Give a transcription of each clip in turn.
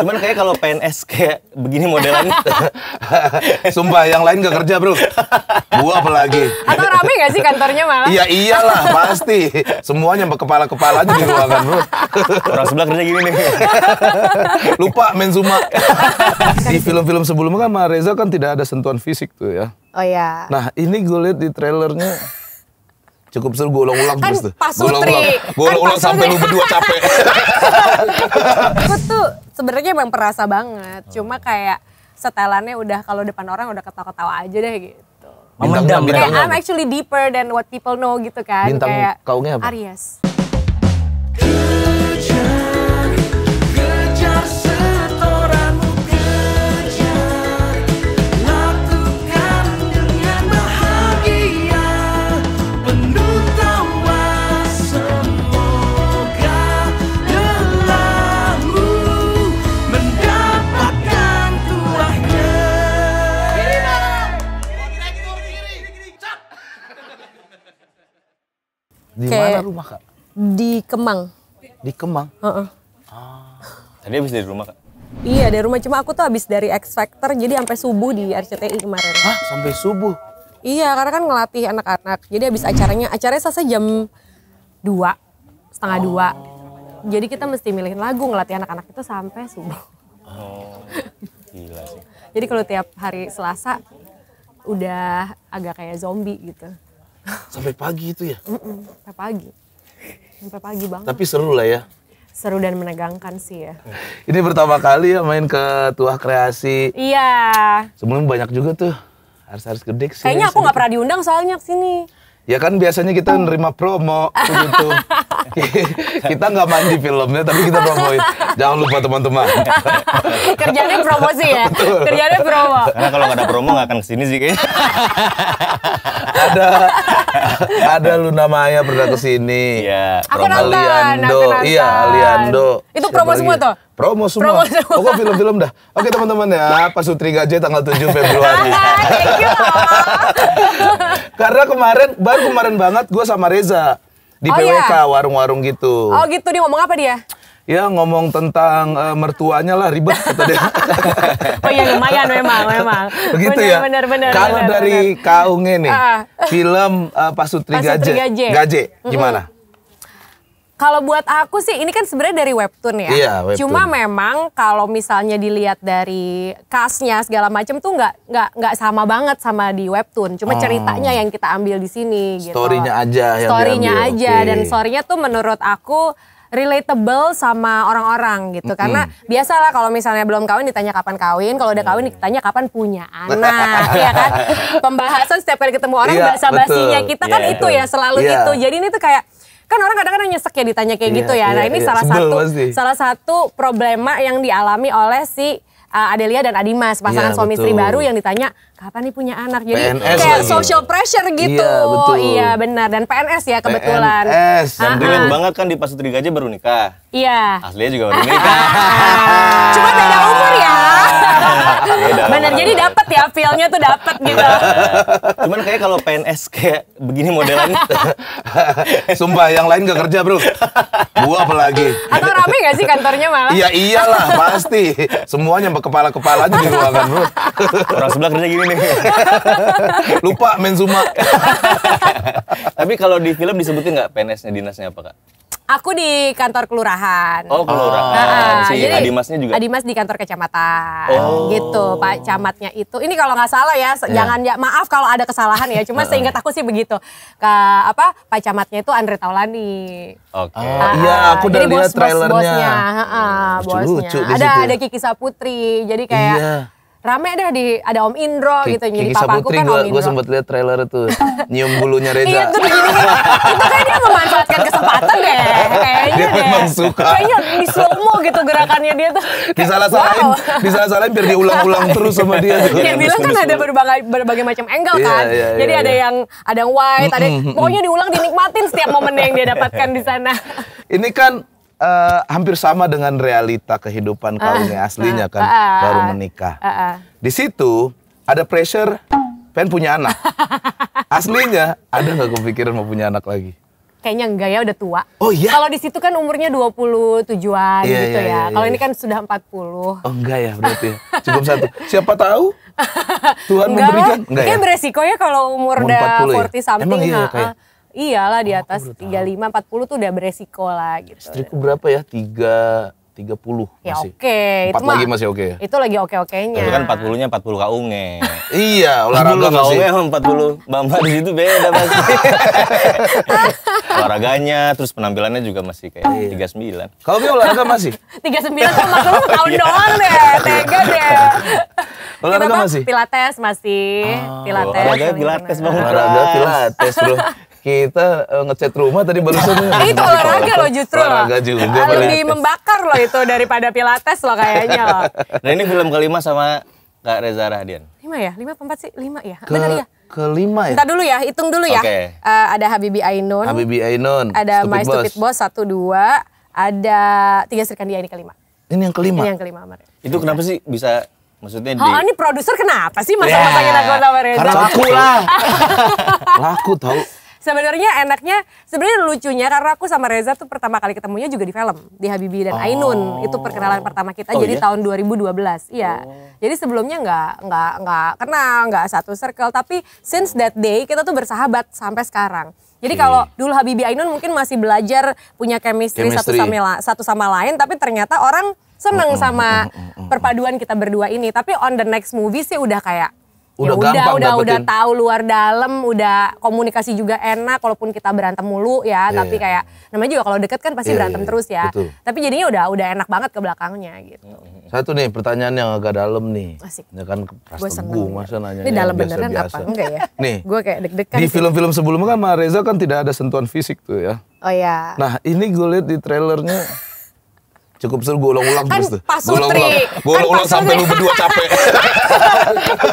Cuman kayak kalau PNS kayak begini modelan. Sumpah yang lain gak kerja bro. Gua apalagi. Atau rame gak sih kantornya malah? iya iyalah pasti. Semuanya kepala kepala aja di ruangan bro. Orang sebelah kerja gini nih. Lupa main zuma. di film-film sebelumnya kan Reza kan tidak ada sentuhan fisik tuh ya. Oh iya. Nah ini gue lihat di trailernya Cukup seru gue ulang-ulang kan terus tuh. Pas gue ulang-ulang. Gue kan ulang-ulang sampai lu berdua capek. gue tuh sebenarnya emang perasa banget. Cuma kayak setelannya udah kalau depan orang udah ketawa-ketawa aja deh gitu. Bintang, bintang, eh, I'm actually deeper than what people know gitu kan. Bintang kayak kaungnya apa? Aries. Di mana rumah kak? Di Kemang. Di Kemang? Uh -uh. Ah. Tadi habis dari rumah kak? Iya dari rumah cuma aku tuh habis dari X Factor jadi sampai subuh di RCTI kemarin. Hah sampai subuh? Iya karena kan ngelatih anak-anak jadi habis acaranya acaranya selesai jam dua setengah oh. dua. Jadi kita mesti milihin lagu ngelatih anak-anak itu sampai subuh. Oh, gila sih. jadi kalau tiap hari Selasa udah agak kayak zombie gitu. Sampai pagi itu ya? sampai pagi. Sampai pagi banget. Tapi seru lah ya? Seru dan menegangkan sih ya. Ini pertama kali ya main ke Tuah Kreasi. Iya. Sebelum banyak juga tuh. Harus-harus gede sih. Kayaknya aku nggak pernah diundang soalnya ke sini. Ya kan biasanya kita nerima promo begitu. kita nggak mandi filmnya tapi kita promoin. Jangan lupa teman-teman. Kerjanya promosi ya. Betul. Kerjanya promo. Karena kalau nggak ada promo nggak akan kesini sih kayaknya. ada ada Luna Maya pernah kesini. Iya. Aku nonton. Aliando. Iya Aliando. Itu promo semua tuh. Promo semua. Promo semua. Pokok film-film dah. Oke teman-teman ya, Pak Sutri Gaje tanggal 7 Februari. Thank you. Karena kemarin, baru kemarin banget gue sama Reza. Di oh, PWK, warung iya? warung-warung gitu. Oh gitu, dia ngomong apa dia? ya ngomong tentang uh, mertuanya lah ribet kata dia. oh iya lumayan memang memang. Begitu ya. Benar-benar. Kalau bener, dari bener. ini nih, uh, film uh, Pak Gaje. Gaje gimana? Kalau buat aku sih ini kan sebenarnya dari webtoon ya. Iya, webtoon. Cuma memang kalau misalnya dilihat dari kasnya segala macam tuh nggak nggak nggak sama banget sama di webtoon. Cuma oh. ceritanya yang kita ambil di sini gitu. Storynya aja Storynya aja okay. dan storynya tuh menurut aku relatable sama orang-orang gitu. Mm -hmm. Karena biasalah kalau misalnya belum kawin ditanya kapan kawin, kalau udah kawin ditanya kapan punya anak, ya kan? Pembahasan setiap kali ketemu orang yeah, bahasa basinya kita yeah, kan iya, itu ya selalu yeah. itu. Jadi ini tuh kayak kan orang kadang-kadang nyesek ya ditanya kayak yeah, gitu iya, ya. Yeah, nah, iya, ini yeah, salah satu pasti. salah satu problema yang dialami oleh si uh, Adelia dan Adimas iya, pasangan ya, suami istri baru yang ditanya kapan nih punya anak jadi PNS kayak lagi. social pressure gitu iya, betul. iya benar dan PNS ya kebetulan PNS dan banget kan di pasutri gajah baru nikah iya Aslinya juga baru nikah cuma beda umur benar jadi dapat ya feelnya tuh dapat gitu. Cuman kayak kalau PNS kayak begini modelnya, Sumpah yang lain gak kerja bro. Gua apalagi. Atau rame gak sih kantornya malah? Iya iyalah pasti. Semuanya kepala kepala aja di ruangan bro. Orang sebelah kerja gini nih. Lupa main zuma. Tapi kalau di film disebutin nggak PNSnya dinasnya apa kak? Aku di kantor kelurahan. Oh, kelurahan. Nah, ah. si jadi Adimasnya juga. Adimas di kantor kecamatan. Oh. Gitu, Pak camatnya itu. Ini kalau nggak salah ya, yeah. jangan ya maaf kalau ada kesalahan ya. Cuma ah. seingat aku sih begitu. Ke apa? Pak camatnya itu Andre Taulani. Oke. Okay. Ah, iya, aku udah lihat trailernya. Bosnya, ha, bosnya. ada gitu ya? ada Kiki Saputri. Jadi kayak yeah rame dah di ada Om Indro K gitu jadi papa aku kan gua, Om Indro. Gue sempet lihat trailer itu nyium bulunya Reza. iya tuh begini kan. Itu kayak dia memanfaatkan kesempatan deh kayaknya dia deh. memang suka. Kayaknya di slow mo gitu gerakannya dia tuh. salah salah wow. salah salahin biar diulang-ulang terus sama dia. Dia bilang kan ada berbagai, berbagai macam angle iya, kan. Yeah, yeah, jadi yeah. ada iya. yang ada yang wide mm yang, ada pokoknya diulang dinikmatin setiap momen yang dia dapatkan di sana. Ini kan uh, hampir sama dengan realita kehidupan ah, kaumnya aslinya ah, kan ah, baru menikah. Di situ ada pressure pengen punya anak. Aslinya ada nggak kepikiran mau punya anak lagi? Kayaknya enggak ya udah tua. Oh iya. Kalau di situ kan umurnya 27-an iya, gitu iya, ya. Iya, iya. Kalau ini kan sudah 40. Oh enggak ya berarti. Ya. Cukup satu. Siapa tahu Tuhan enggak memberikan enggak, Kayak ya. beresiko ya kalau umur, umur udah 40 ya? something. Emang iya, ya, kayak Iyalah di atas tiga lima empat puluh tuh udah beresiko lah gitu. Strikku berapa ya? tiga 30 ya, masih. Ya oke. Okay. Empat lagi masih oke okay. Ya? Itu lagi oke-okenya. Itu kan 40-nya 40 kaunge. iya, olahraga masih. empat puluh. 40 Bamba di situ beda pasti. Olahraganya terus penampilannya juga masih kayak iya. tiga sembilan. 39. Kalau dia olahraga masih? 39 sembilan maksud lu tahun iya. doang deh, tega deh. Olahraga masih? Pilates masih. Ah, pilates. Olahraga pilates Bang. Olahraga pilates, Bro kita uh, eh, ngecat rumah tadi barusan. itu olahraga loh justru. Olahraga juga. Lebih membakar loh itu daripada pilates loh kayaknya loh. nah ini film kelima sama Kak Reza Rahadian. Lima ya? Lima empat sih? Lima ya? Ke, Benar ya? Kelima ya? Bentar dulu ya, hitung dulu ya. Uh, ada Habibi Ainun. Habibi Ainun. Ada Stupid My Boss. Stupid Boss satu dua. Ada Tiga Serkandia ini kelima. Ini yang kelima? Ini yang kelima. Amar. Itu kenapa sih bisa Maksudnya oh, di... Oh ini produser kenapa sih masa masa yeah. takut sama Reza? Karena laku lah. laku tau sebenarnya enaknya sebenarnya lucunya karena aku sama Reza tuh pertama kali ketemunya juga di film di Habibi dan oh. Ainun itu perkenalan pertama kita oh, jadi iya? tahun 2012 iya oh. jadi sebelumnya nggak nggak nggak kenal nggak satu circle tapi since that day kita tuh bersahabat sampai sekarang jadi okay. Hmm. kalau dulu Habibi Ainun mungkin masih belajar punya chemistry, chemistry. Satu, sama, satu sama lain, tapi ternyata orang seneng hmm, hmm, sama perpaduan kita berdua ini. Tapi on the next movie sih udah kayak udah, ya udah udah udah tahu luar dalam udah komunikasi juga enak walaupun kita berantem mulu ya yeah. tapi iya. kayak namanya juga kalau deket kan pasti yeah, berantem yeah, terus ya betul. tapi jadinya udah udah enak banget ke belakangnya gitu satu nih pertanyaan yang agak dalam nih Asik. ya kan gue ya. masa nanya ini dalam beneran biasa. apa enggak ya nih gue kayak deg-degan di gitu. film-film sebelumnya kan Reza kan tidak ada sentuhan fisik tuh ya oh ya nah ini gue lihat di trailernya Cukup seru gue ulang-ulang kan terus tuh. Pak Sutri. Kan ulang-ulang. Gue ulang-ulang kan sampai lu berdua capek.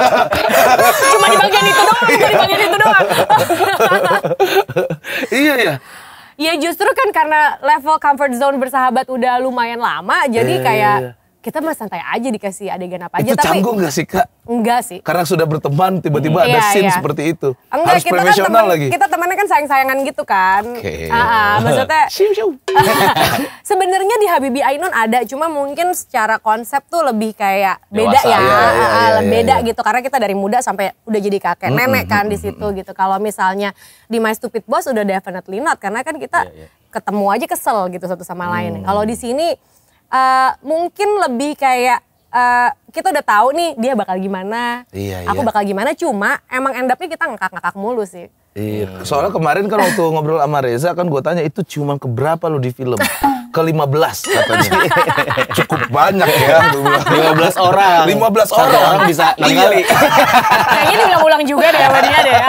Cuma di bagian itu doang, cuma di bagian itu doang. iya iya. Ya justru kan karena level comfort zone bersahabat udah lumayan lama, jadi eh, kayak iya kita mah santai aja dikasih adegan apa aja. Itu tapi, canggung gak sih kak? Enggak sih. Karena sudah berteman tiba-tiba hmm, ada iya, scene iya. seperti itu. Enggak, Harus kita kan profesional kan temen, lagi. Kita temannya kan sayang-sayangan gitu kan. Okay. Uh, uh, maksudnya. Siu Sebenarnya di Habibi Ainun ada, cuma mungkin secara konsep tuh lebih kayak beda Dewasa, ya, iya, iya, iya, iya, beda iya. gitu. Karena kita dari muda sampai udah jadi kakek mm, nenek kan di situ gitu. Kalau misalnya di My Stupid Boss udah definitely not, karena kan kita iya, iya. ketemu aja kesel gitu satu sama hmm. lain. Kalau di sini uh, mungkin lebih kayak uh, kita udah tahu nih dia bakal gimana, iya, aku iya. bakal gimana. Cuma emang end upnya kita ngakak-ngakak mulu sih. Iya. Soalnya kemarin kan waktu ngobrol sama Reza kan gue tanya itu cuman keberapa lu di film. ke-15 katanya. Cukup banyak ya. 15 orang. 15 orang. Satu orang bisa enam iya. kali. Kayaknya diulang-ulang juga deh sama dia deh. Ya.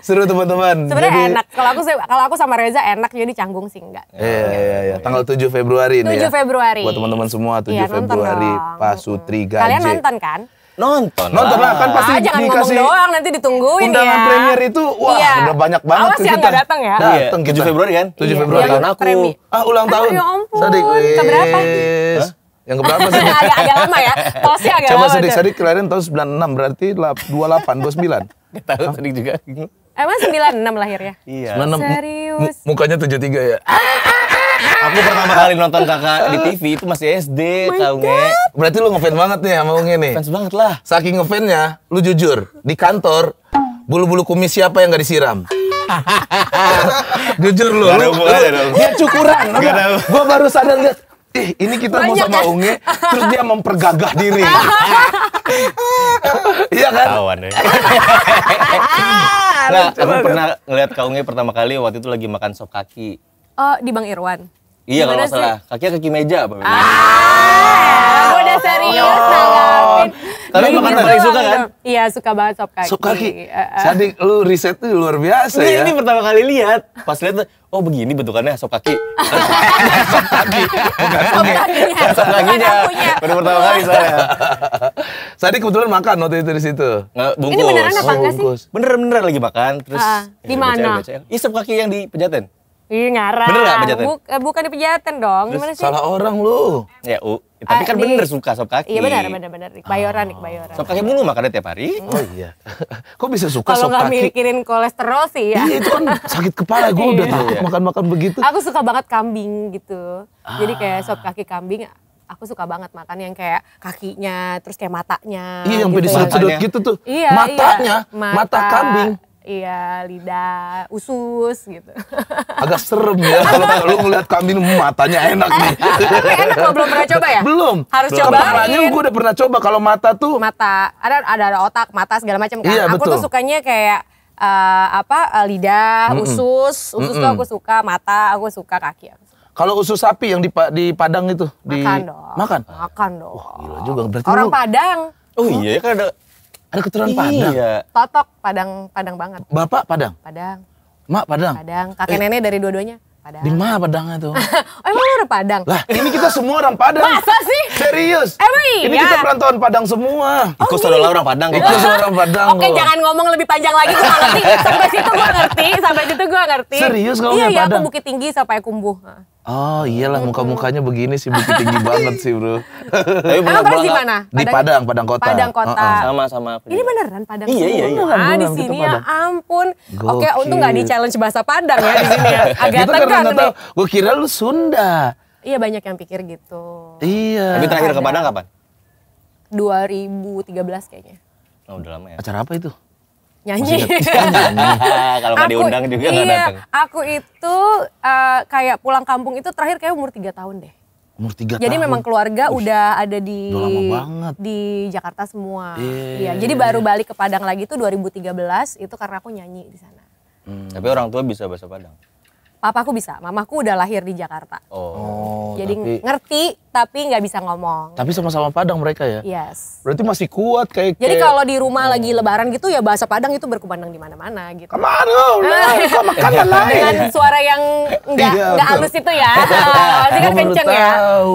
Seru teman-teman. Sebenarnya jadi... enak. Kalau aku kalau aku sama Reza enak jadi canggung sih enggak. Iya iya iya yeah, Tanggal 7 Februari 7 ini 7 ya. 7 Februari. Buat teman-teman semua 7 ya, Februari dong. Pak Sutri Gaje. Kalian nonton kan? Nonton, nonton lah. lah kan pasti ah, jangan dikasih ngomong doang nanti ditungguin undangan ya. premier itu wah iya. udah banyak banget Awas yang gak datang ya. Datang iya. 7 Februari kan? 7 iya. Februari ulang iya, aku. Premi. Ah ulang tahun. Ah, ya ampun. Sadik. Keberapa? Hah? Yang keberapa sih? agak, agak lama ya. Tosnya agak Coba lama. Coba sedih sedih kelahiran tahun 96 berarti 28 29. Gak tahu sedih juga. Emang 96 lahirnya? Iya. 96. Serius. M mukanya 73 ya. Ah, ah aku pertama kali nonton kakak di TV itu masih SD oh tau nge berarti lu ngefans banget nih sama Unge nih fans banget lah saking ngefansnya lu jujur di kantor bulu-bulu kumis siapa yang gak disiram jujur lu, lu, lu dia cukuran gue baru sadar liat, Ih, ini kita mau sama kan? Unge, terus dia mempergagah diri. Iya kan? Tauan, ya. nah, aku pernah ngeliat Kak Unge pertama kali waktu itu lagi makan sop kaki. Oh, di Bang Irwan. Iya kalau nggak salah, kakinya kaki meja apa? Ah, oh, udah serius oh. salamin. Tapi makan paling suka kan? Iya suka banget sop kaki. Sop kaki. Eh, eh. Sadik lu riset tuh luar biasa ya. Ini pertama kali lihat, pas lihat oh begini bentukannya sop kaki. sop kaki, bukan sop kakinya. Sop kakinya. Baru pertama kali saya. Sadik kebetulan makan waktu itu di situ. bungkus. Ini beneran apa oh, enggak sih? Bener-bener lagi makan, terus. Ah, di ya, mana? Ih iya, sop kaki yang di Pejaten. Ih ngarang. Bener gak pejaten? Buk, eh, bukan di pejaten dong. Gimana sih? Salah orang lu. Ya, U. Tapi uh, kan ah, di, bener suka sop kaki. Iya bener, bener, bener. Bayoran, oh. Bayoran. Sop kaki mulu makannya tiap hari. Oh, oh iya. Kok bisa suka Kalo sop kaki? Kalau gak mikirin kolesterol sih ya. Iya itu kan sakit kepala gue udah iya. takut makan-makan begitu. Aku suka banget kambing gitu. Jadi ah. kayak sop kaki kambing aku suka banget makan yang kayak kakinya, terus kayak matanya. Iya, yang gitu, sedut ya. sedot gitu tuh. Iya, iya. matanya, iya. Mata, mata kambing. Iya, lidah, usus gitu. Agak serem ya kalau lu ngeliat kambing hmm, matanya enak nih. Tapi enak lo belum pernah coba ya? Belum. Harus coba. Kepalanya gue udah pernah coba kalau mata tuh. Mata, ada ada, otak, mata segala macam kan. Iya, aku betul. tuh sukanya kayak uh, apa eh, lidah, mm -mm. usus, usus mm -mm. tuh aku suka, mata aku suka, kaki aku Kalau usus sapi yang di, di Padang itu makan di dong. makan. Makan dong. Wah, gila juga berarti Orang lu... Padang. Oh iya kan ada ada keturunan iya. Padang. Iya. Totok Padang Padang banget. Bapak Padang. Padang. Mak Padang. Padang. Kakek eh. nenek dari dua-duanya. Padang. Di mana Padangnya tuh? oh, emang orang Padang? Lah, ini kita semua orang Padang. Masa sih? Serius. Emang eh, iya? Ini ya. kita perantauan Padang semua. Oh, Ikut saudara orang Padang. Ikut saudara orang Padang. Oke, jangan ngomong lebih panjang lagi. Gue ngerti. Sampai situ gue ngerti. Sampai situ gue ngerti. Serius kamu iya, iya, Padang? Iya, aku Bukit Tinggi sampai Kumbuh. Oh iyalah muka-mukanya begini sih bukit tinggi banget sih bro. Tapi benar pulang di mana? Di Padang, Padang Kota. Padang Kota. Sama sama aku. Ini beneran Padang. Iya iya iya. Ah di sini ya ampun. Gokil. Oke untung nggak di challenge bahasa Padang ya di sini ya. Agak gitu tekan nih. Gue kira lu Sunda. Iya banyak yang pikir gitu. Iya. Tapi terakhir ke Padang kapan? 2013 kayaknya. Oh udah lama ya. Acara apa itu? nyanyi. Kalau nggak diundang juga nggak iya, datang. Aku itu uh, kayak pulang kampung itu terakhir kayak umur tiga tahun deh. Umur tiga tahun. Jadi memang keluarga Ush, udah ada di udah lama banget. di Jakarta semua. Iya. iya, iya jadi iya, baru balik ke Padang lagi itu 2013 itu karena aku nyanyi di sana. Hmm. Tapi orang tua bisa bahasa Padang aku bisa, mamaku udah lahir di Jakarta. Oh, oh. Jadi tapi, ngerti tapi nggak bisa ngomong. Tapi sama-sama Padang mereka ya. Yes. Berarti masih kuat kayak. Jadi kayak... kalau di rumah oh. lagi Lebaran gitu ya bahasa Padang itu berkumandang di mana-mana gitu. Kemana oh, lo? makan lain. Dengan suara yang nggak iya, nggak halus itu ya. Pasti kan kenceng ya.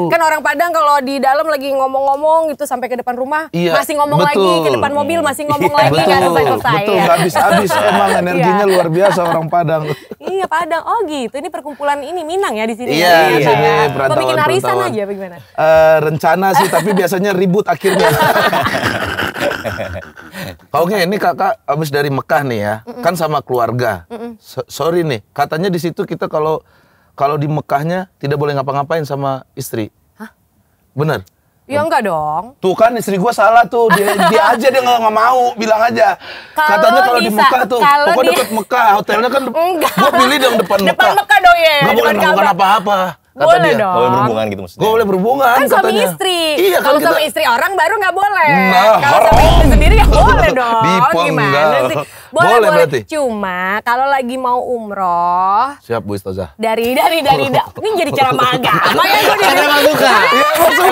Kan orang Padang kalau di dalam lagi ngomong-ngomong gitu sampai ke depan rumah iya, masih ngomong betul. lagi ke depan mobil hmm. masih ngomong iya, lagi nggak selesai selesai. Betul, ya. habis-habis emang energinya iya. luar biasa orang Padang. Iya Padang, oh gitu itu ini perkumpulan ini Minang ya di sini. Iya, ya, sini iya, iya, berantakan. Iya, perantauan. bikin arisan aja bagaimana? Uh, eh, rencana sih tapi biasanya ribut akhirnya. Oke, ini kakak habis dari Mekah nih ya, mm -mm. kan sama keluarga. So sorry nih, katanya di situ kita kalau kalau di Mekahnya tidak boleh ngapa-ngapain sama istri. Hah? Bener? Ya enggak dong. Tuh kan istri gue salah tuh. Dia, dia aja dia nggak mau, bilang aja. Kalo Katanya kalau di Mekah tuh, pokoknya di... deket Mekah, hotelnya kan de Gue pilih dong depan, Mekah. Depan Mekah dong ya. Gak boleh melakukan apa-apa. Kata boleh dia, dong. berhubungan gitu maksudnya. Gak boleh berhubungan kan katanya. suami istri. Iya, kan kalau kita... sama istri orang baru gak boleh. Nah, kalau sama istri sendiri ya boleh dong. Dipenggal. Gimana sih? Boleh, boleh, boleh. berarti. Cuma kalau lagi mau umroh. Siap Bu Istazah. Dari dari dari da, ini jadi cara agama ya gue jadi. suka. suka.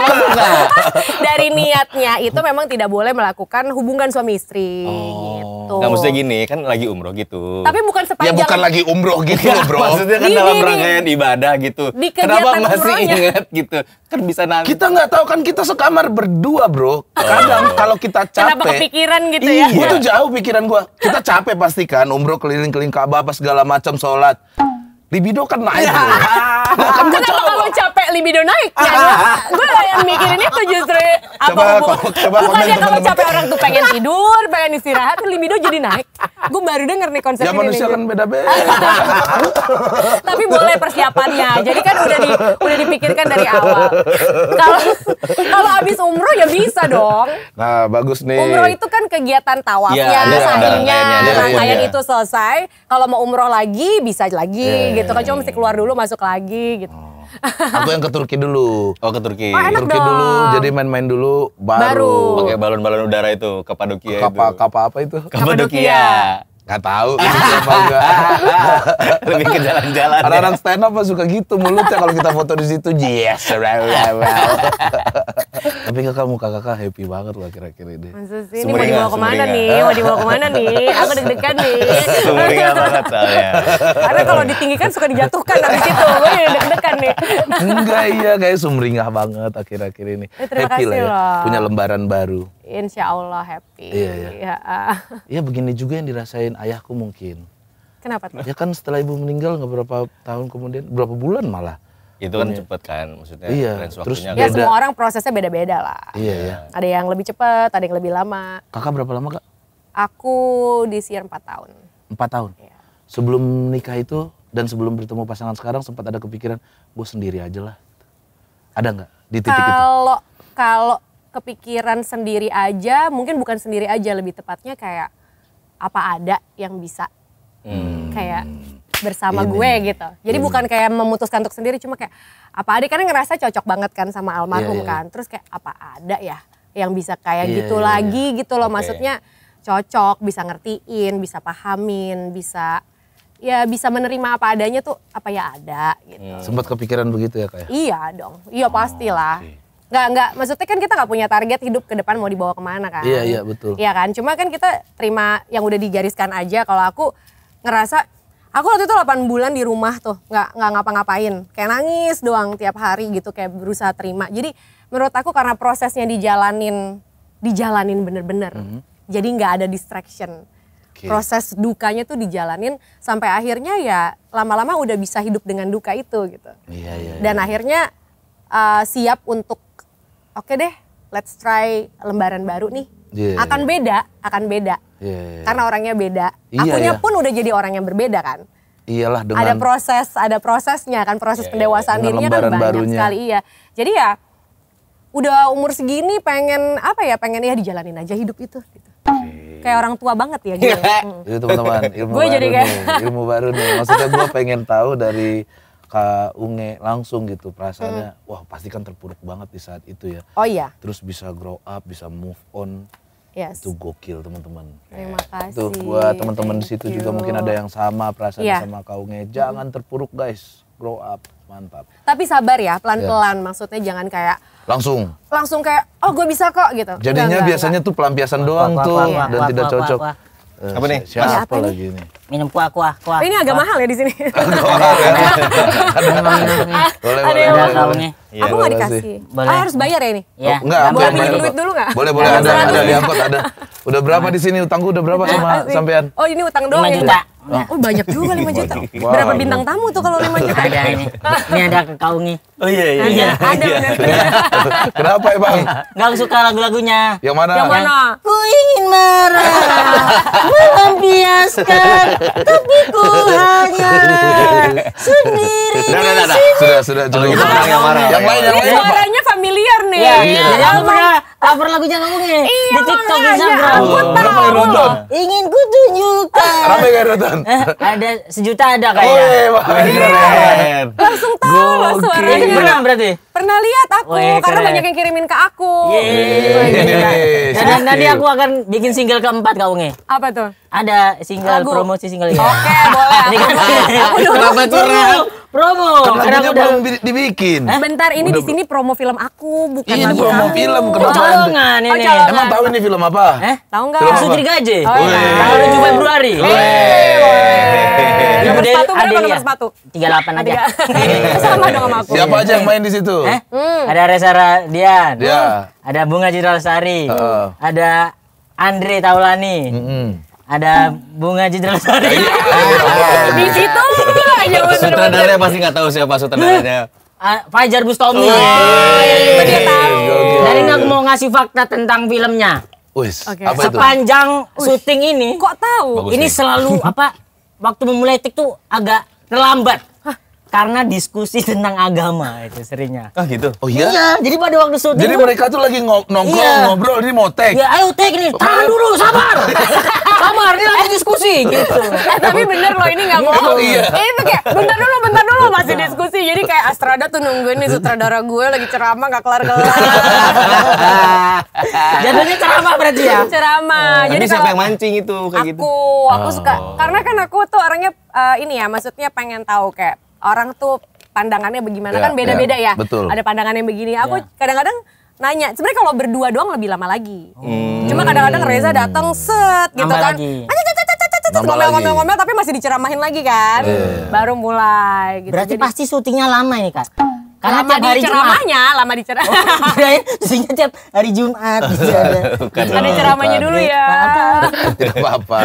Iya, dari niatnya itu memang tidak boleh melakukan hubungan suami istri oh. gitu. Gak maksudnya gini, kan lagi umroh gitu. Tapi bukan sepanjang. Ya bukan lagi umroh gitu loh, iya, Bro. maksudnya kan di, dalam di, rangkaian di, ibadah gitu. Di Kenapa masih umrohnya. ingat gitu? Kan bisa nanti. Kita nggak tahu kan kita sekamar berdua, Bro. Kadang oh. kalau kita capek. Kenapa kepikiran gitu iya. ya? Iya. Gue tuh jauh pikiran gue. Kita capek pasti kan umroh keliling-keliling Ka'bah apa segala macam sholat. Libido kan naik. Ya. kan Kenapa kamu capek libido naik? ya, ya. Gue yang mikirin itu justru coba kok, coba komen kalau capek orang tuh pengen tidur, pengen istirahat, libido jadi naik. Gue baru denger nih konsep ini. Ya, manusia gitu. kan beda-beda. Tapi boleh persiapannya. Jadi kan udah di, udah dipikirkan dari awal. Kalau kalau habis umroh ya bisa dong. Nah, bagus nih. Umroh itu kan kegiatan tawafnya, ya, ya, sa'inya, rangkaian itu selesai. Kalau mau umroh lagi bisa lagi iya, iya, gitu kan iya, cuma mesti keluar dulu masuk lagi gitu. Oh. Aku yang ke Turki dulu. Oh ke Turki. Oh, Turki dong. dulu, jadi main-main dulu, baru. baru. Pakai balon-balon udara itu, Kapadokia kapa, itu. Kapa apa itu? Kapadokia. Gak tahu Lebih ke jalan-jalan. Ya. Orang-orang stand up suka gitu mulutnya kalau kita foto di situ. Yes, Tapi kakak muka kakak happy banget lah kira-kira ini. ini mau dibawa kemana nih? Mau dibawa kemana nih? Aku deg-degan nih. Sumringah banget soalnya. Karena kalau ditinggikan suka dijatuhkan dari itu. Gue deg-degan nih. Enggak iya, kayak sumringah banget akhir-akhir ini. Ya, happy lah ya. Punya lembaran baru insya Allah happy. Iya, iya. Ya, uh. ya begini juga yang dirasain ayahku mungkin. Kenapa tuh? Ya kan setelah ibu meninggal nggak berapa tahun kemudian, berapa bulan malah. Itu kan cepat kan, maksudnya iya, terus kan. ya Ya semua orang prosesnya beda-beda lah. Iya, iya. Ada yang lebih cepat, ada yang lebih lama. Kakak berapa lama kak? Aku di sini 4 tahun. 4 tahun? Iya. Sebelum nikah itu dan sebelum bertemu pasangan sekarang sempat ada kepikiran, gue sendiri aja lah. Ada nggak di titik kalo, itu? Kalau kalau kepikiran sendiri aja, mungkin bukan sendiri aja lebih tepatnya kayak apa ada yang bisa hmm. kayak bersama Ini. Iya, gue iya. gitu. Jadi hmm. bukan kayak memutuskan untuk sendiri, cuma kayak apa ada karena ngerasa cocok banget kan sama almarhum yeah, yeah. kan. Terus kayak apa ada ya yang bisa kayak yeah, gitu yeah, lagi yeah. gitu loh. Okay. Maksudnya cocok, bisa ngertiin, bisa pahamin, bisa ya bisa menerima apa adanya tuh apa ya ada gitu. Hmm. Sempat kepikiran begitu ya kayak? Ya? Iya dong, iya oh, pastilah. Oh, okay nggak nggak maksudnya kan kita nggak punya target hidup ke depan mau dibawa kemana kan iya iya betul iya kan cuma kan kita terima yang udah digariskan aja kalau aku ngerasa aku waktu itu 8 bulan di rumah tuh nggak nggak ngapa-ngapain kayak nangis doang tiap hari gitu kayak berusaha terima jadi menurut aku karena prosesnya dijalanin dijalanin bener-bener mm -hmm. jadi nggak ada distraction okay. proses dukanya tuh dijalanin sampai akhirnya ya lama-lama udah bisa hidup dengan duka itu gitu iya, iya, dan iya. akhirnya uh, siap untuk oke deh let's try lembaran baru nih. Yeah. Akan beda, akan beda. Yeah, Karena orangnya beda. Yeah, Akunya yeah. pun udah jadi orang yang berbeda kan. Iyalah dengan ada proses, ada prosesnya kan proses yeah, pendewasaan dirinya kan banyak barunya. sekali iya. Jadi ya udah umur segini pengen apa ya pengen ya dijalanin aja hidup itu gitu. Kayak orang tua banget ya gitu. hmm. Jadi teman-teman ilmu gue baru jadi kayak... nih, ilmu baru nih. Maksudnya gue pengen tahu dari Kak Unge langsung gitu perasaannya hmm. wah pasti kan terpuruk banget di saat itu ya. Oh iya. Terus bisa grow up, bisa move on. Yes. Itu gokil teman-teman. Terima kasih. Tuh buat teman-teman di situ juga mungkin ada yang sama perasaan yeah. sama Kak Unge. Jangan terpuruk guys, grow up. Mantap. Tapi sabar ya, pelan-pelan. Yeah. Maksudnya jangan kayak langsung. Langsung kayak oh gue bisa kok gitu. Jadinya enggak, biasanya enggak. tuh pelampiasan doang tuh dan tidak cocok. Eh, apa nih? Siapa lagi nih? minum kuah kuah kuah. ini agak mahal ya di sini. Ada ya. boleh, boleh, ada boleh. Ya, aku nggak dikasih. Boleh. harus bayar ya ini? Ya. Oh, enggak, boleh ambil duit dulu nggak? Boleh, boleh ada, ada diangkut ada. Udah berapa di sini utangku udah berapa sama sampean? Oh, ini utang doang. Ya? juta. Ya? Oh, Oh banyak juga 5 juta. Wow. Berapa bintang tamu tuh kalau 5 juta? Ada ini. Ini ada kekaungi. Oh iya iya. iya. Ada iya. Kenapa ya Bang? Gak suka lagu-lagunya. Yang mana? Yang mana? Ku ingin marah, melampiaskan, tapi ku hanya sendiri. Nah, nah, nah, nah. Sudah, sudah, cukup. Oh, ah, yang, yang, yang lain, yang lain. Suaranya familiar nih. Iya, iya. Yang mana? cover lagunya kamu nih iya, di TikTok Instagram. Aku oh, tahu. Nonton? Ingin ku tunjukkan. Apa yang nonton? Eh, ada sejuta ada kayaknya. Oh, iya. Langsung tahu loh suaranya. Itu pernah berarti? Pernah lihat aku Weh, karena banyak yang kirimin ke aku. Dan nanti aku akan bikin single keempat kau nih. Apa tuh? Ada single Lagu. promosi single ini. Oke, boleh. Kan aku dulu. Kenapa tuh? Promo. Filmnya belum dibikin. Eh? Bentar ini di sini promo film aku bukan Ini promo film oh, kenapa? ini. Oh, Emang tahu ini film apa? Eh, tahu enggak? Film Sutri Gaje. Oh, iya. Tanggal 7 Februari. Eh, nomor sepatu berapa nomor sepatu? 38 aja. Eh, sama dong sama aku. Siapa aja yang main di situ? Eh? Hmm. Ada Reza Radian. Ya. Ada Bunga Citra Lestari. Ada Andre Taulani. Ada Bunga Citra Lestari. Iya, iya, di situ iya, iya, sutradaranya pasti nggak tahu siapa sutradaranya ah, Fajar Bustomi. Oh, iya, iya, oh, iya, iya, iya, iya mau ngasih fakta tentang filmnya. Uis, Okay. Sepanjang itu? syuting ini, kok tahu? Bagus ini nih. selalu apa? Waktu memulai tik tuh agak terlambat karena diskusi tentang agama itu seringnya. Ah gitu. Oh iya. Iya, jadi pada waktu syuting Jadi itu, mereka tuh lagi nongkrong iya. ngobrol ini mau tag. Ya ayo tag nih. Tahan dulu, sabar. sabar, ini lagi diskusi gitu. Eh, tapi bener loh ini nggak bohong. Oh, iya. Eh, itu kayak bentar dulu, bentar dulu masih diskusi. Jadi kayak Astrada tuh nungguin nih sutradara gue lagi ceramah nggak kelar-kelar. Jadinya ceramah berarti ya. Ceramah. Oh, jadi siapa yang mancing itu kayak aku, gitu? Aku, aku suka oh. karena kan aku tuh orangnya uh, ini ya, maksudnya pengen tahu kayak orang tuh pandangannya bagaimana yeah, kan beda-beda ya, ya. Betul. Ada pandangan yang begini. Aku ya. kadang-kadang yeah. nanya. Sebenarnya kalau berdua doang lebih lama lagi. Hmm. Cuma kadang-kadang Reza datang set gitu Nambah kan. Lagi. Ngomel-ngomel-ngomel tapi masih diceramahin lagi kan. Yeah. Baru mulai gitu. Berarti Jadi, pasti syutingnya lama ini Kak. Karena lama di ceramahnya, lama di ceramah. Oh, kirain tiap hari Jumat. Bukan ada ceramahnya dulu ya. Tidak apa-apa.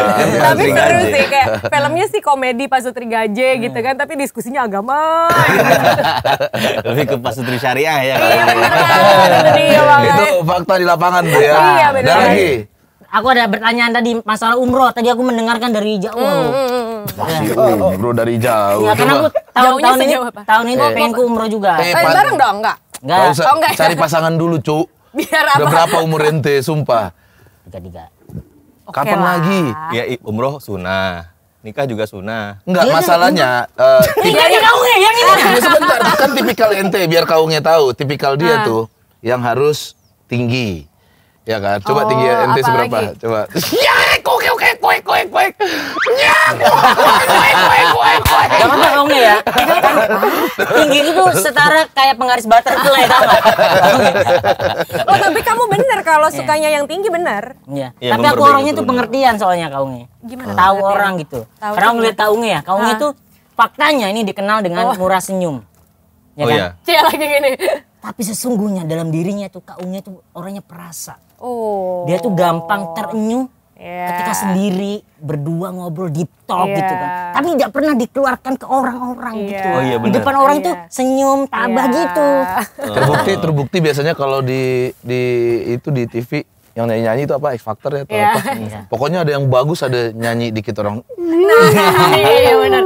Tapi seru sih kayak filmnya sih komedi Pak Sutri Gaje hmm. gitu kan, tapi diskusinya agama. Gitu. Lebih ke Pak Sutri Syariah ya. Iya benar. Kan? Itu fakta di lapangan tuh ya. Iya benar. Kan? lagi. Aku ada pertanyaan tadi masalah umroh. Tadi aku mendengarkan dari jauh. Hmm, hmm, hmm. Masih umroh dari jauh. Ya, karena aku tahun, tahun ini tahun ini eh, pengen ku umroh juga. Eh, eh bareng dong enggak? Enggak. oh, enggak. Cari pasangan dulu, Cuk. Biar apa? berapa umur ente, sumpah? Tiga tiga. Kapan okay lagi? Ya umroh sunah nikah juga sunah Enggak, iya, masalahnya uh, eh, kau kaungnya yang ini. Oh, sebentar, kan tipikal ente biar kau kaungnya tahu, tipikal dia ah. tuh yang harus tinggi. Ya kan? Coba oh, tinggi ente seberapa? Coba. Ya Jangan bohongnya ya. Itu kan tinggi itu setara kayak penggaris butterfly tau gak? oh tapi kamu bener kalau sukanya yang tinggi bener. Iya. Ya, tapi aku orangnya tuh pengertian soalnya kaungnya. Gimana? Tahu orang gitu. Tahu Karena ngeliat taungnya ya. Kaungnya itu faktanya ini dikenal dengan murah senyum. Ya oh kan? iya. lagi gini. Tapi sesungguhnya dalam dirinya tuh kaungnya tuh orangnya perasa. Oh. Dia tuh gampang terenyuh Yeah. Ketika sendiri berdua ngobrol di talk yeah. gitu iya. kan. Tapi tidak pernah dikeluarkan ke orang-orang yeah. gitu. Oh iya Di depan orang yeah. itu iya. senyum tabah yeah. gitu. Eh, terbukti terbukti biasanya kalau di di itu di TV yang nyanyi nyanyi itu apa X Factor ya atau yeah. apa iya. pokoknya ada yang bagus ada nyanyi dikit orang nah, iya, benar.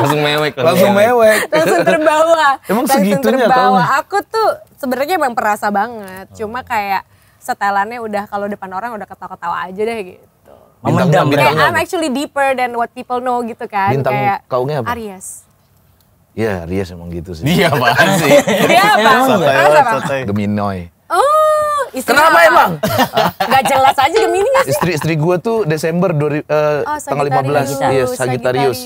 langsung mewek langsung mewek langsung terbawa emang langsung segitunya terbawa. aku tuh sebenarnya emang perasa banget cuma kayak setelannya udah kalau depan orang udah ketawa-ketawa aja deh gitu. Bintang, bintang, eh, I'm actually deeper than what people know gitu kan. Bintang kayak kaungnya apa? Aries. Iya, Aries emang gitu sih. Iya, Dia apa sih? Dia apa? Gemini. Oh, istri Kenapa apa? emang? Gak jelas aja Gemini sih? Istri istri gue tuh Desember 2, uh, eh, oh, tanggal 15. Iya, Sagittarius. Sagittarius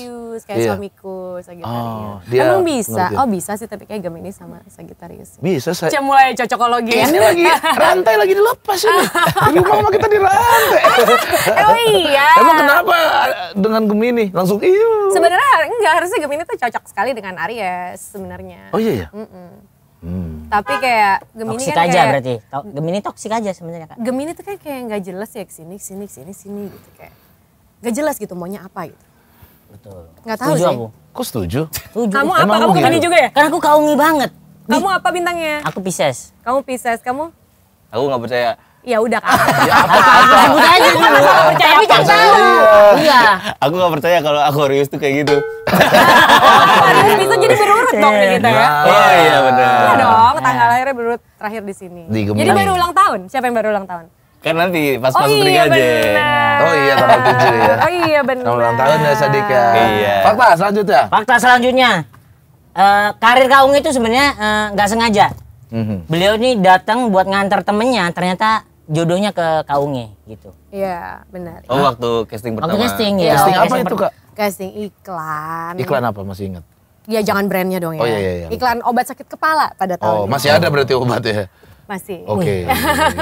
kayak yeah. suamiku. Sagittarius. Oh, dia Emang bisa? Ngerti. Oh bisa sih, tapi kayak Gemini sama Sagittarius. Bisa saya. Cuma mulai cocokologi. Ini lagi rantai lagi dilepas ini. rumah sama kita dirantai. oh iya. Emang kenapa dengan Gemini? Langsung iyo. Sebenarnya enggak, harusnya Gemini tuh cocok sekali dengan Aries sebenarnya. Oh iya ya? Mm -mm. Hmm. Tapi kayak Gemini toksik kan aja berarti. Gemini toksik aja sebenarnya Kak. Gemini tuh kayak kayak nggak jelas ya sini sini sini sini gitu kayak. Gak jelas gitu maunya apa gitu. Betul. Gak tahu Setuju sih. Aku aku setuju? Setuju. Kamu apa? Emang kamu gitu? juga ya? Karena aku kaungi banget. Kamu apa bintangnya? Aku Pisces. Kamu Pisces, kamu? Aku nggak percaya. Ya udah kan. Aku apa, percaya. apa. aja percaya. Aku jangan percaya. Iya. Aku nggak percaya kalau Aquarius tuh kayak gitu. Oh, Aquarius bisa jadi berurut dong nih kita ya. Iya. Oh iya benar. Iya dong, iya. tanggal lahirnya berurut terakhir di sini. Jadi baru ulang tahun. Siapa yang baru ulang tahun? Kan nanti pas oh masuk iya, aja. Oh iya tanggal 7 ya. Oh iya benar. ulang tahun ya sadika ya. Iya. Fakta selanjutnya. Fakta selanjutnya. Uh, karir Kaung itu sebenarnya eh, nggak uh, sengaja. Mm -hmm. Beliau ini datang buat ngantar temennya, ternyata jodohnya ke Kaungnya gitu. Iya, benar. Oh, waktu casting pertama. Iya. Waktu casting ya. Casting apa itu, Kak? Casting iklan. Iklan apa masih ingat? Ya jangan brandnya dong ya. Oh iya iya. iya. Iklan obat sakit kepala pada tahun. Oh, masih ada berarti obat ya. Masih. Oke. Okay.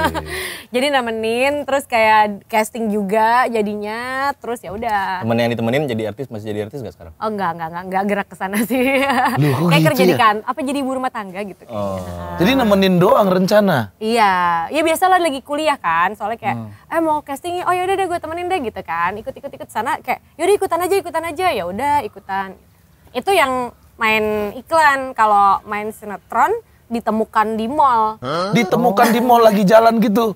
jadi nemenin terus kayak casting juga jadinya terus ya udah. Temen yang ditemenin jadi artis masih jadi artis gak sekarang? Oh enggak enggak enggak, enggak gerak ke sana sih. Loh, kayak gitu kerja ya? di kan apa jadi ibu rumah tangga gitu oh. Jadi nemenin doang rencana. Iya. Ya biasa lah lagi kuliah kan soalnya kayak hmm. eh mau casting oh yaudah deh gue temenin deh gitu kan. Ikut-ikut ikut sana kayak yaudah ikutan aja ikutan aja ya udah ikutan. Itu yang main iklan kalau main sinetron ditemukan di mall. Huh? Ditemukan oh. di mall lagi jalan gitu.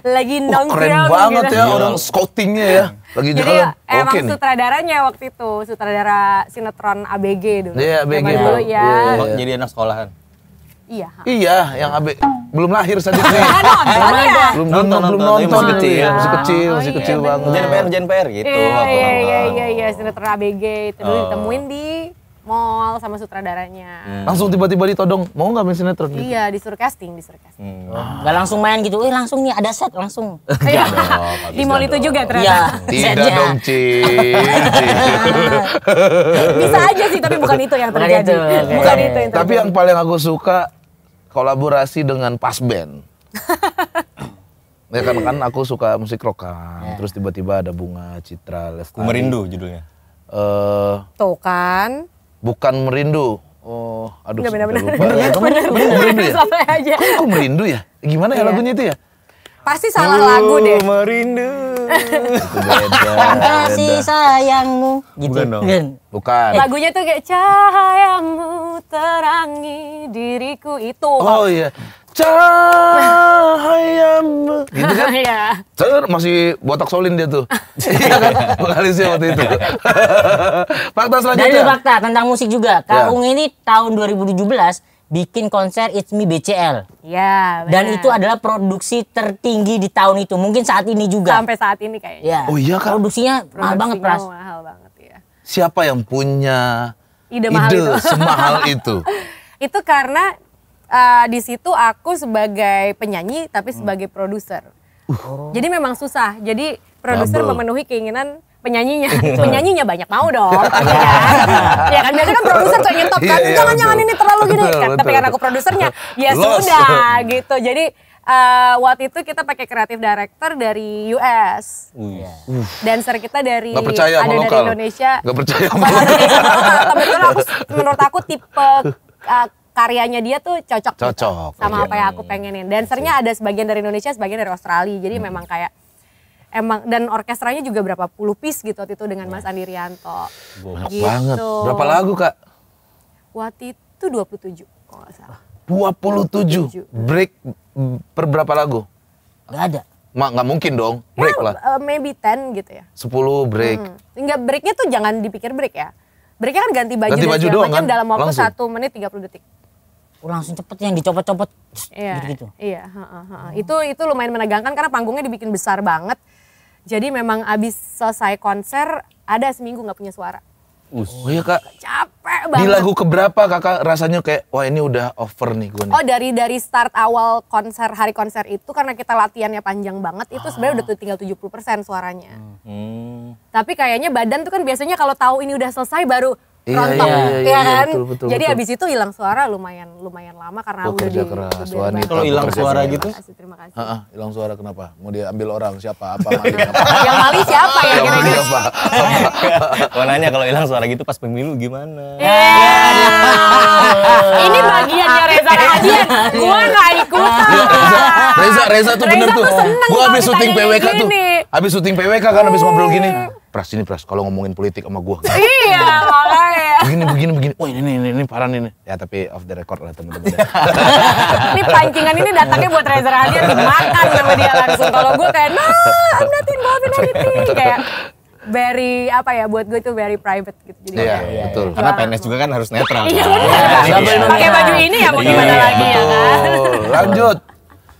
Lagi nongkrong keren gitu. banget ya iya. orang scoutingnya ya. Lagi Jadi jalan. Ya, emang okay sutradaranya nih. waktu itu, sutradara sinetron ABG dulu. Iya, yeah, ABG. Zaman ya. dulu ya. Yeah, iya, oh, iya. Jadi anak sekolahan. Iya. Iya, yang AB belum lahir saat itu. nonton ya? Belum nonton, belum nonton. Masih gitu ya. kecil, ya. masih kecil, masih oh, kecil banget. Jangan PR, jangan PR gitu. Iya, iya, iya, iya, sinetron ABG itu dulu oh. ditemuin di mall sama sutradaranya. Hmm. Langsung tiba-tiba ditodong, mau nggak main sinetron? Gitu? Iya, disuruh casting, disuruh casting. Hmm. Wow. Gak langsung main gitu, eh langsung nih ada set langsung. Iya. Di mall itu juga ternyata. Iya. Tidak dong, Cing. Bisa aja sih, tapi bukan itu yang terjadi. Bukan itu, bukan itu yang Tapi yang paling aku suka kolaborasi dengan pas band. Ya kan kan aku suka musik rock kan. Yeah. Terus tiba-tiba ada bunga Citra Lestari. Kumerindu judulnya. Eh uh, tuh kan bukan merindu. Oh, aduh. Bener, bener, lupa. bener, bener, bener, bener, merindu ya? aja. Kok, kok merindu ya? Gimana ya iya. lagunya itu ya? Pasti salah lagu deh. Merindu. Kasih sayangmu. Gitu. Bukan dong. Bukan. Lagunya tuh kayak cahayamu terangi diriku itu. Oh iya cahayamu gitu kan ya. Ter kan masih botak solin dia tuh iya kan vokalisnya waktu itu fakta selanjutnya dari fakta tentang musik juga ya. Kaung ya. ini tahun 2017 bikin konser It's Me BCL. Ya. Dan itu adalah produksi tertinggi di tahun itu. Mungkin saat ini juga. Sampai saat ini kayaknya. Ya. Oh iya kan. Produksinya Produksinya mahal banget Pras. Mahal banget ya. Siapa yang punya ide, mahal itu? semahal itu? itu karena uh, di situ aku sebagai penyanyi tapi hmm. sebagai produser. Uh. Oh. Jadi memang susah. Jadi produser memenuhi keinginan penyanyinya. Gitu. penyanyinya banyak mau dong. ya. ya kan biasanya kan produser tuh nyetop kan. Iya, iya, jangan jangan ini terlalu gini. Betul, kan, betul, tapi karena aku produsernya ya Lost. sudah gitu. Jadi uh, waktu itu kita pakai kreatif director dari US. Yeah. Iya. Dancer kita dari ada dari Indonesia. Gak percaya sama lokal. Kebetulan aku menurut aku tipe uh, karyanya dia tuh cocok, gitu cocok gitu, sama iya. apa yang aku pengenin. Dansernya ada sebagian dari Indonesia, sebagian dari Australia. Jadi hmm. memang kayak emang dan orkestranya juga berapa puluh piece gitu waktu itu dengan Mas Andi Rianto. Banyak gitu. banget. Berapa lagu, Kak? Waktu itu 27 kalau nggak salah. 27. 27. Break per berapa lagu? Gak ada. Ma, nggak mungkin dong break ya, lah. Uh, maybe 10 gitu ya. 10 break. Hmm. Enggak breaknya tuh jangan dipikir break ya. Breaknya kan ganti baju, ganti baju dan doang kan? dalam waktu 1 menit 30 detik oh, langsung cepet yang dicopot-copot iya, gitu. Iya, ha, ha, Oh. Itu itu lumayan menegangkan karena panggungnya dibikin besar banget. Jadi memang abis selesai konser ada seminggu nggak punya suara. Ush. Oh iya kak. Capek banget. Di lagu keberapa kakak rasanya kayak wah ini udah over nih gue nih. Oh dari dari start awal konser hari konser itu karena kita latihannya panjang banget itu ah. sebenarnya udah ah. tinggal 70% suaranya. Hmm. Tapi kayaknya badan tuh kan biasanya kalau tahu ini udah selesai baru iya, rontok, iya, iya, ya kan? Iya, betul, betul, Jadi betul. abis itu hilang suara lumayan lumayan lama karena Bekerja udah di, keras, wanita. Kalau hilang suara gitu? terima gitu? Kasih, terima kasih. hilang suara kenapa? Mau diambil orang siapa? Apa maling? Apa? yang maling siapa ya kira siapa? Mau nanya kalau hilang suara gitu pas pemilu gimana? Iya. Ini bagiannya Reza Rahadian. Gua nggak ikutan. Iya, Reza, Reza tuh bener tuh. Gua habis syuting PWK tuh. Habis syuting PWK kan habis ngobrol gini pras ini pras kalau ngomongin politik sama gue iya makanya begini begini begini wah ini ini ini parah ini ya tapi off the record lah teman-teman ini pancingan ini datangnya buat Reza Radian dimakan sama dia langsung kalau gue kayak no nah, I'm not involved in anything kayak very apa ya buat gue itu very private gitu jadi iya, betul karena PNS juga kan harus netral iya kan? benar pakai baju ini ya mau gimana iya, lagi ya kan lanjut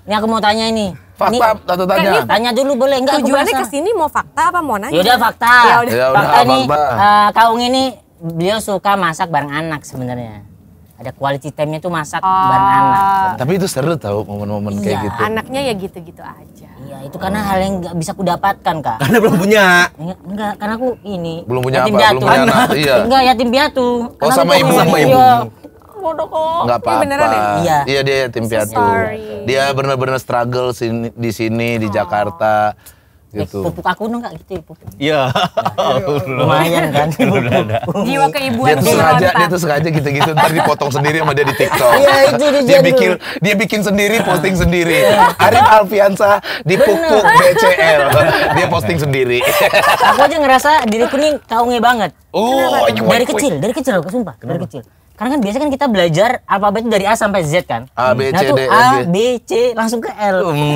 ini aku mau tanya ini. Fakta tanya? Kan, tanya dulu boleh enggak? Tujuannya ke sini mau fakta apa mau nanya? Yaudah fakta. Ya udah ya fakta nih, eh, uh, Kaung ini beliau suka masak bareng anak sebenarnya ada quality time-nya tuh masak oh. bareng ah. anak. Tapi itu seru tahu momen-momen iya. kayak gitu. Anaknya ya gitu-gitu aja. Iya, itu karena oh. hal yang nggak bisa kudapatkan, Kak. Karena belum punya. Enggak, iya, karena aku ini. Belum punya apa? Belum punya anak. Iya. Enggak, yatim piatu. Oh, sama ibu, sama ibu bodoh kok. Nggak apa-apa. Ya? Iya. Iya dia tim piatu. sorry. Dia benar-benar struggle sini, di sini oh. di Jakarta eh, gitu. Pupuk aku nung gak gitu ya pupuk. Iya. Oh, Lumayan kan. Jiwa keibuan. Dia tuh sengaja, dia tuh sengaja gitu-gitu ntar dipotong sendiri sama dia di TikTok. Iya itu dia. Dia bikin, dia bikin sendiri, iya. posting sendiri. Iya. Arif Alfiansa dipupuk BCL, dia posting sendiri. aku aja ngerasa diriku nih kaunge banget. Oh, iya, dari kecil, dari kecil aku sumpah, dari kecil. Karena kan biasanya kan kita belajar alfabet dari A sampai Z kan. A B C nah, D E A B C langsung ke L. Hmm.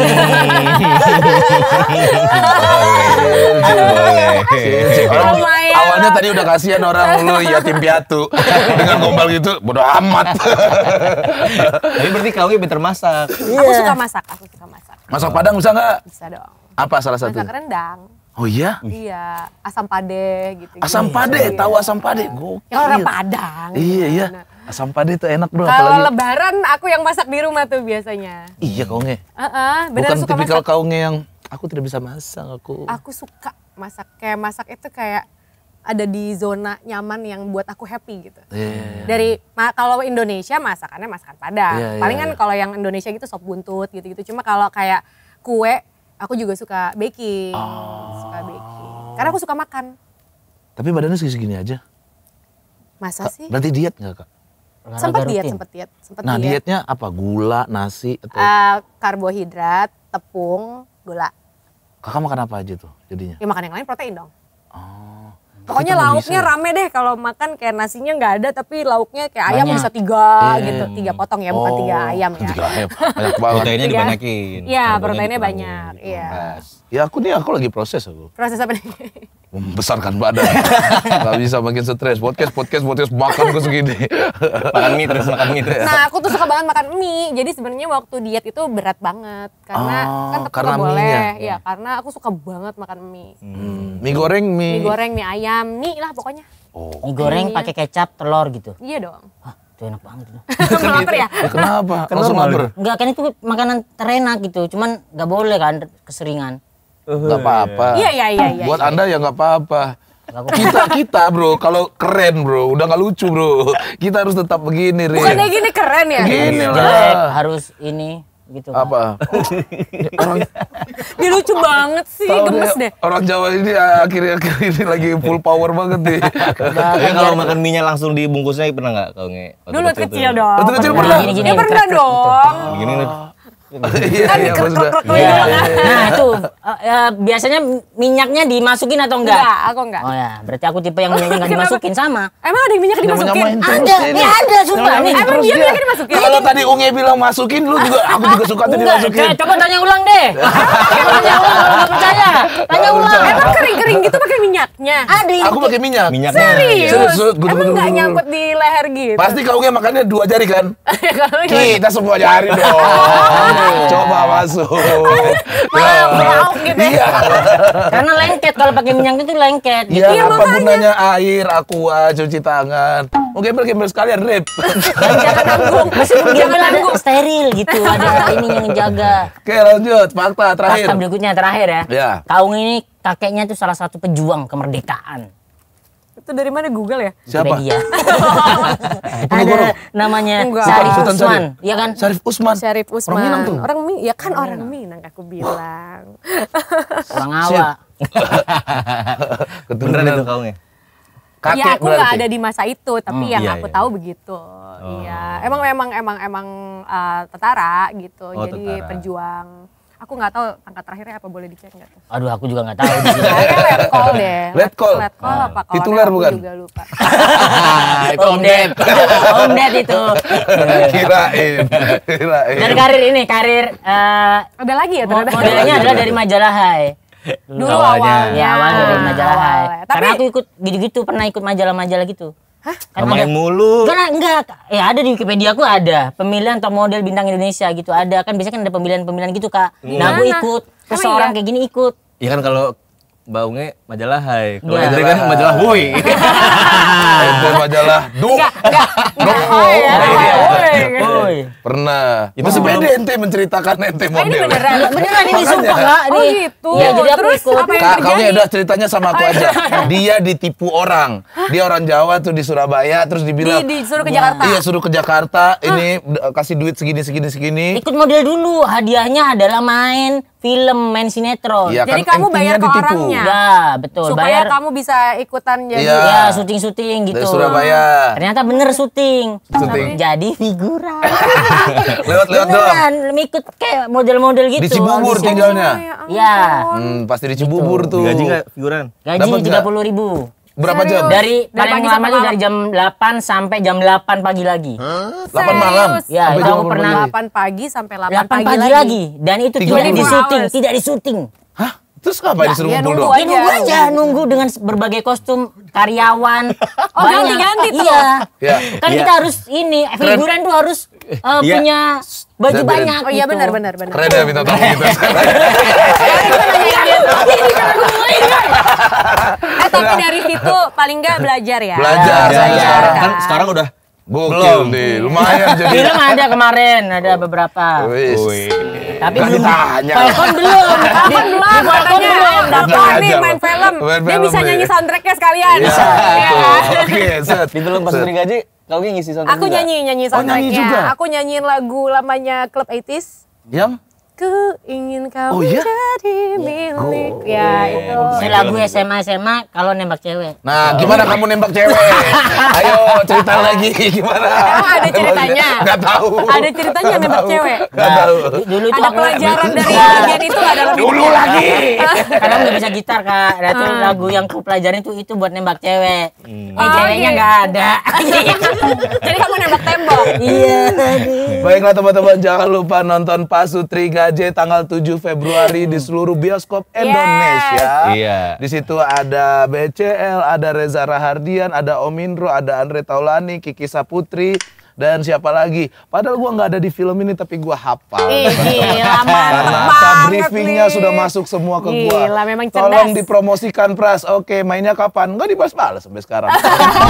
Oh awalnya tadi udah kasihan orang lu yatim piatu dengan gombal gitu bodoh amat. Tapi berarti kau pinter masak. Iya. Aku suka masak, aku suka masak. Masak Padang bisa nggak? Bisa dong. Apa salah satu? Masak rendang. Oh iya? Iya, asam pade gitu. Asam gitu. pade, iya. tahu asam pade? Gokil. Ya orang Padang. Iya, iya. Asam pade itu enak bro. Kalau lebaran aku yang masak di rumah tuh biasanya. Iya kau kaunge. Uh -uh, Bukan suka tipikal masak. kaunge yang aku tidak bisa masak. Aku aku suka masak. Kayak masak itu kayak ada di zona nyaman yang buat aku happy gitu. Yeah. Iya, iya. Dari kalau Indonesia masakannya masakan Padang. Yeah, iya, Palingan yeah. kalau yang Indonesia gitu sop buntut gitu-gitu. Cuma kalau kayak kue Aku juga suka baking. Oh. Suka baking. Karena aku suka makan. Tapi badannya segini-segini aja. Masa sih? Berarti diet gak kak? Sempat diet, sempat diet, sempat nah, diet. Nah dietnya apa? Gula, nasi atau? Uh, karbohidrat, tepung, gula. Kakak makan apa aja tuh jadinya? Ya makan yang lain protein dong. Oh. Pokoknya lauknya bisa. rame deh kalau makan kayak nasinya nggak ada tapi lauknya kayak banyak. ayam bisa tiga hmm. gitu, iya. tiga potong ya oh, bukan tiga oh, ayam ya. Tiga ayam. Banyak banget. proteinnya dibanyakin. Iya, proteinnya banyak. Iya. Ya aku nih aku lagi proses aku. Proses apa nih? Membesarkan badan. gak bisa makin stres. Podcast, podcast, podcast makan gue segini. makan mie terus makan mie Nah, aku tuh suka banget makan mie. Jadi sebenarnya waktu diet itu berat banget karena oh, kan tetap karena boleh. ya, karena aku suka banget makan mie. Hmm. Mie goreng, mie. Mie goreng, mie ayam mie lah pokoknya. Oh. Mie goreng iya. pakai kecap, telur gitu. Iya dong. Hah, itu enak banget itu. Kenapa gitu. ya? ya? Kenapa? Langsung lapar. Enggak, kan itu makanan terenak gitu. Cuman nggak boleh kan keseringan. Enggak eh, apa-apa. Iya, iya, iya, iya. Buat iya, Anda ya nggak apa-apa. kita kita bro kalau keren bro udah nggak lucu bro kita harus tetap begini Bukan gini keren ya gini iya, lah harus ini gitu kan. Apa? orang Dia lucu banget sih, Tau gemes deh. Orang Jawa ini akhir-akhir ini lagi full power banget deh. Nah, ya kalau makan minyak langsung dibungkusnya pernah gak? kalau nge? Dulu kecil dong. Waktu kecil pernah. Ya pernah dong. Gini, Iya, kan iya, iya, Nah itu eh, eh, biasanya minyaknya dimasukin atau enggak? Enggak, aku enggak. Oh ya, berarti aku tipe yang minyaknya enggak dimasukin sama. Emang ada yang minyak dimasukin? Ada, ya ada sumpah nih. Emang dia minyak dimasukin? Kalau tadi Unge bilang masukin, lu juga aku juga suka tuh dimasukin. Coba tanya ulang deh. Tanya ulang kalau nggak percaya. Tanya ulang. Emang kering-kering gitu pakai minyaknya? Ada. Aku pakai minyak. Minyaknya. Serius? Emang enggak nyangkut di leher gitu? Pasti kau makannya dua jari kan? Kita semua jari dong. Coba masuk. Malah yang gitu. ya. Iya. Karena lengket kalau pakai minyak itu lengket. Iya, gitu. ya, apa gunanya air, aqua, cuci tangan. Oh, Mungkin pergi sekalian rip Jangan nanggung. Masih jangan nanggung. Steril gitu. Ada ini yang jaga. Oke, lanjut. Fakta terakhir. Fakta berikutnya terakhir ya. Ya. Kaung ini kakeknya itu salah satu pejuang kemerdekaan. Itu dari mana Google ya? Siapa? Ada namanya Enggak. Syarif Sultan Usman, ya kan? Syarif Usman. Syarif Usman. Orang Minang tuh. Orang Minang, ya kan orang, Minang aku bilang. orang Awa. Keturunan itu kaumnya. Iya, ya aku nggak ada di masa itu, tapi hmm, yang iya, aku iya. tahu iya. begitu. Iya, oh. emang emang emang emang uh, eh, tentara gitu, oh, jadi tetara. perjuang. Aku nggak tahu angka terakhirnya apa boleh dicek nggak tuh? Aduh, aku juga nggak tahu. Kayaknya let call deh. Let call. Let call apa? Ah. apa? Tituler bukan? Juga lupa. itu Om Ded. Om Ded itu. kirain. Kirain. Dari karir ini karir. Uh, ada lagi ya ternyata. Modelnya adalah dari majalah Hai. Dulu awalnya. awalnya. Ya, awal dari majalah Hai. Tapi, Karena aku ikut gitu-gitu pernah ikut majalah-majalah gitu. Hah? Kan mulu. Karena enggak, ya ada di Wikipedia aku ada pemilihan top model bintang Indonesia gitu ada kan biasanya kan ada pemilihan-pemilihan gitu kak. Hmm. nah iya. aku ikut, seseorang oh, iya. kayak gini ikut. Iya kan kalau baunge majalah hai. Kalau nah. kan majalah woi. Edri majalah du Enggak, enggak. Pernah. Itu sebenarnya ente menceritakan ente model. Ini beneran, beneran ini sumpah enggak oh, nih. Oh gitu. Ya, jadi aku ikut. kamu udah ceritanya sama aku aja. Dia ditipu orang. Dia orang Jawa tuh di Surabaya terus dibilang di, disuruh ke Jakarta. Iya, suruh ke Jakarta. Ini kasih duit segini segini segini. Ikut model dulu. Hadiahnya adalah main film main sinetron. Ya, jadi kan kamu bayar ke ditipu. orangnya. Ya, betul. Supaya bayar, kamu bisa ikutan jadi ya, ya syuting-syuting gitu. Dari Surabaya. Ternyata bener syuting. syuting. Jadi figuran. Lewat-lewat doang. Ikut kayak model-model gitu. Di Cibubur tinggalnya. Ya. Hmm, pasti di Cibubur gitu. tuh. Gaji nggak figuran? Gaji tiga puluh ribu. Berapa Serius? jam? Dari, dari paling lama itu dari jam 8 sampai jam 8 pagi lagi. Hah? 8 Serius? malam? Ya, sampai jam aku pernah. 8 pagi sampai 8, 8 pagi, pagi lagi. lagi. Dan itu tidak di syuting, tidak di syuting. Hah? Terus ngapain ya, disuruh ya, ngumpul doang? Ya nunggu aja, nunggu dengan berbagai kostum karyawan. oh ganti-ganti tuh? Iya. Ya. Kan ya. kita harus ini, figuran tuh harus uh, ya. punya baju Dan banyak. Oh iya gitu. benar benar benar. Keren ya minta tolong gitu. Eh tapi dari situ paling nggak belajar ya. Belajar. Ya, belajar. Iya. Sekarang kan sekarang udah Belum. nih, lumayan jadi. Film ada kemarin, ada beberapa. Wih. Tapi kan belum. tanya telepon belum. telepon belum. Di belum. Dapat nih main film. Main Dia film bisa nih. nyanyi iya. soundtracknya sekalian. Iya. iya. Oke, set. Di belum pas beri gaji, kau ngisi soundtrack Aku nyanyi, nyanyi soundtracknya. Oh, nyanyi juga? Aku nyanyiin lagu lamanya Club 80s. Yang? Aku ingin kau oh, iya? jadi oh. milik. Oh, ya itu. Ini lagu SMA SMA kalau nembak cewek. Nah, oh. gimana kamu nembak cewek? Ayo cerita lagi gimana? Emang ada ceritanya? Enggak tahu. Ada ceritanya nembak tahu. cewek? Enggak nah, tahu. Dulu itu ada pelajaran dari bagian itu ada Dulu lagi. Karena nggak bisa gitar kak. Nah, hmm. lagu yang ku pelajarin itu itu buat nembak cewek. Hmm. Eh, oh, ceweknya nggak okay. ada. Jadi kamu nembak tembok. Iya. Baiklah teman-teman jangan lupa nonton Pak Sutriga JKJ tanggal 7 Februari di hmm. seluruh bioskop Indonesia. Yes. Yeah. Di situ ada BCL, ada Reza Rahardian, ada Omindro, ada Andre Taulani, Kiki Saputri, dan siapa lagi. Padahal gue nggak ada di film ini tapi gue hafal. Iya, lama Karena briefingnya sudah masuk semua ke gue. Gila, memang cerdas. Tolong dipromosikan Pras. Oke, mainnya kapan? Gak dibahas-bahas sampai sekarang.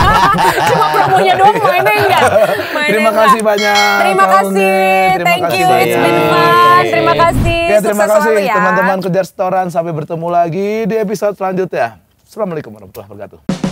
Cuma promonya doang mainnya enggak. Mainnya terima kasih banyak. Terima kasih. Thank kasih you. It's been fun. Terima kasih. Oke, terima kasih ya. teman-teman ya. kejar setoran. Sampai bertemu lagi di episode selanjutnya. Assalamualaikum warahmatullahi wabarakatuh.